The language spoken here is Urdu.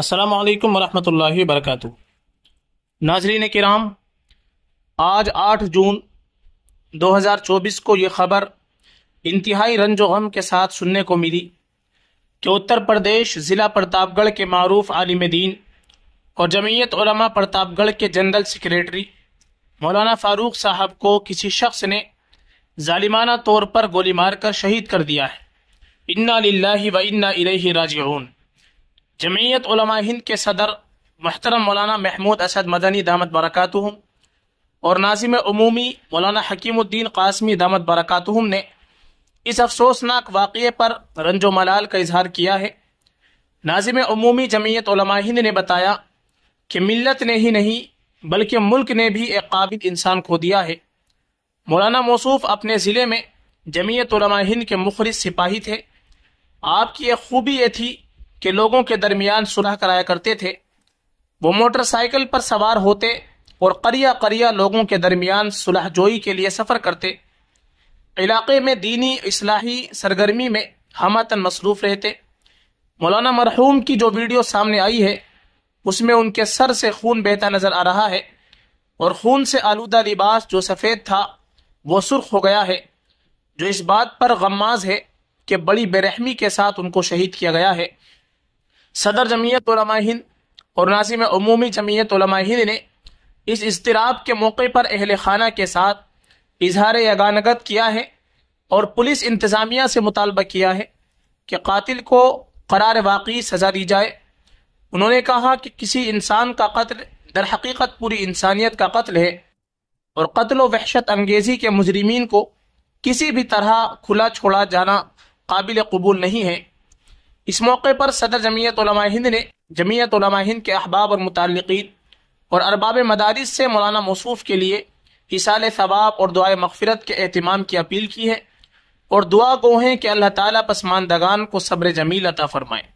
السلام علیکم ورحمۃ اللہ وبرکاتہ ناظرین کرام آج آٹھ جون دو ہزار چوبیس کو یہ خبر انتہائی رنج و غم کے ساتھ سننے کو ملی کہ اتر پردیش ضلع پرتاپگ گڑھ کے معروف عالم دین اور جمعیت علماء پرتاپ گڑھ کے جنرل سیکریٹری مولانا فاروق صاحب کو کسی شخص نے ظالمانہ طور پر گولی مار کر شہید کر دیا ہے انا للہ و انا الیہ راجعون جمعیت علماء ہند کے صدر محترم مولانا محمود اسد مدنی دامت برکاتہم اور ناظم عمومی مولانا حکیم الدین قاسمی دامت برکاتہم نے اس افسوسناک واقعے پر رنج و ملال کا اظہار کیا ہے ناظم عمومی جمعیت علماء ہند نے بتایا کہ ملت نے ہی نہیں بلکہ ملک نے بھی ایک قابل انسان کو دیا ہے مولانا موصوف اپنے ضلع میں جمعیت علماء ہند کے مخرص سپاہی تھے آپ کی ایک خوبی یہ تھی کہ لوگوں کے درمیان سلح کرایا کرتے تھے وہ موٹر سائیکل پر سوار ہوتے اور قریا قریا لوگوں کے درمیان صلح جوئی کے لیے سفر کرتے علاقے میں دینی اصلاحی سرگرمی میں ہمتاً مصروف رہتے مولانا مرحوم کی جو ویڈیو سامنے آئی ہے اس میں ان کے سر سے خون بہتا نظر آ رہا ہے اور خون سے آلودہ لباس جو سفید تھا وہ سرخ ہو گیا ہے جو اس بات پر غماز ہے کہ بڑی بے رحمی کے ساتھ ان کو شہید کیا گیا ہے صدر جمعیت علماء ہند اور ناظم عمومی جمعیت علماء ہند نے اس اضطراب کے موقع پر اہل خانہ کے ساتھ اظہار یگانگت کیا ہے اور پولیس انتظامیہ سے مطالبہ کیا ہے کہ قاتل کو قرار واقعی سزا دی جائے انہوں نے کہا کہ کسی انسان کا قتل در حقیقت پوری انسانیت کا قتل ہے اور قتل و وحشت انگیزی کے مجرمین کو کسی بھی طرح کھلا چھوڑا جانا قابل قبول نہیں ہے اس موقع پر صدر جمعیت علماء ہند نے جمعیت علماء ہند کے احباب اور متعلقین اور ارباب مدارس سے مولانا موصوف کے لیے حصال ثواب اور دعائے مغفرت کے اہتمام کی اپیل کی ہے اور دعا گو ہیں کہ اللہ تعالیٰ پسماندگان کو صبر جمیل عطا فرمائیں